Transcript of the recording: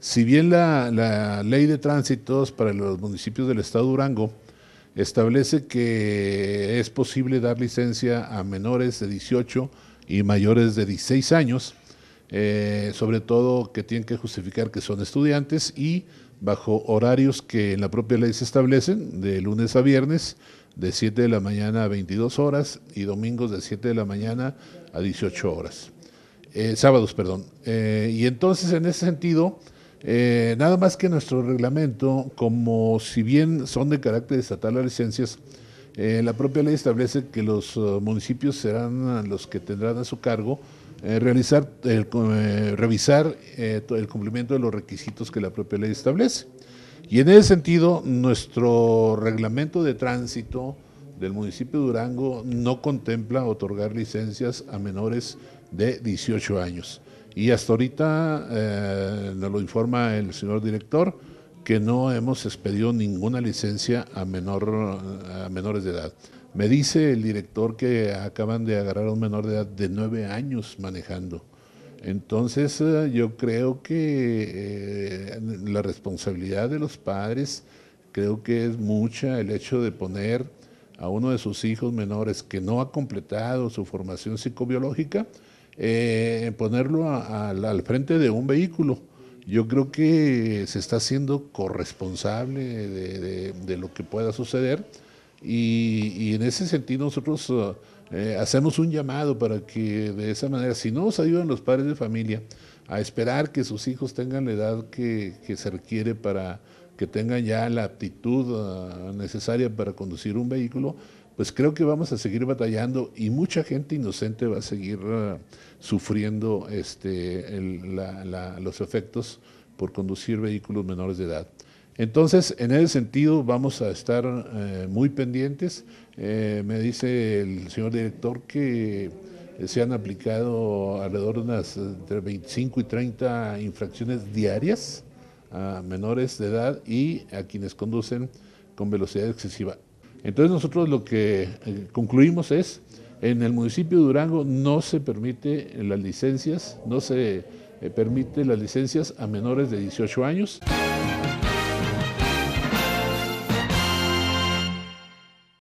si bien la, ley de tránsitos para los municipios del Estado de Durango establece que es posible dar licencia a menores de 18 y mayores de 16 años, eh, sobre todo que tienen que justificar que son estudiantes y bajo horarios que en la propia ley se establecen, de lunes a viernes, de 7 de la mañana a 22 horas y domingos de 7 de la mañana a 18 horas, eh, sábados, perdón. Eh, y entonces en ese sentido, eh, nada más que nuestro reglamento, como si bien son de carácter estatal las licencias, eh, la propia ley establece que los eh, municipios serán los que tendrán a su cargo realizar, revisar el cumplimiento de los requisitos que la propia ley establece. Y en ese sentido, nuestro reglamento de tránsito del municipio de Durango no contempla otorgar licencias a menores de 18 años. Y hasta ahorita eh, nos lo informa el señor director que no hemos expedido ninguna licencia a, menor, a menores de edad. Me dice el director que acaban de agarrar a un menor de edad de nueve años manejando. Entonces eh, yo creo que eh, la responsabilidad de los padres creo que es mucha el hecho de poner a uno de sus hijos menores que no ha completado su formación psicobiológica eh, ponerlo al frente de un vehículo. Yo creo que se está haciendo corresponsable de, lo que pueda suceder y, en ese sentido nosotros eh, eh, hacemos un llamado para que de esa manera, si no nos ayudan los padres de familia a esperar que sus hijos tengan la edad que, se requiere para que tengan ya la aptitud necesaria para conducir un vehículo, pues creo que vamos a seguir batallando y mucha gente inocente va a seguir ah, sufriendo este, los efectos por conducir vehículos menores de edad. Entonces, en ese sentido, vamos a estar eh, muy pendientes. Eh, me dice el señor director que se han aplicado alrededor de unas eh, entre 25 y 30 infracciones diarias a menores de edad y a quienes conducen con velocidad excesiva. Entonces nosotros lo que eh, concluimos es, en el municipio de Durango no se permite las licencias, no se eh, permite las licencias a menores de 18 años.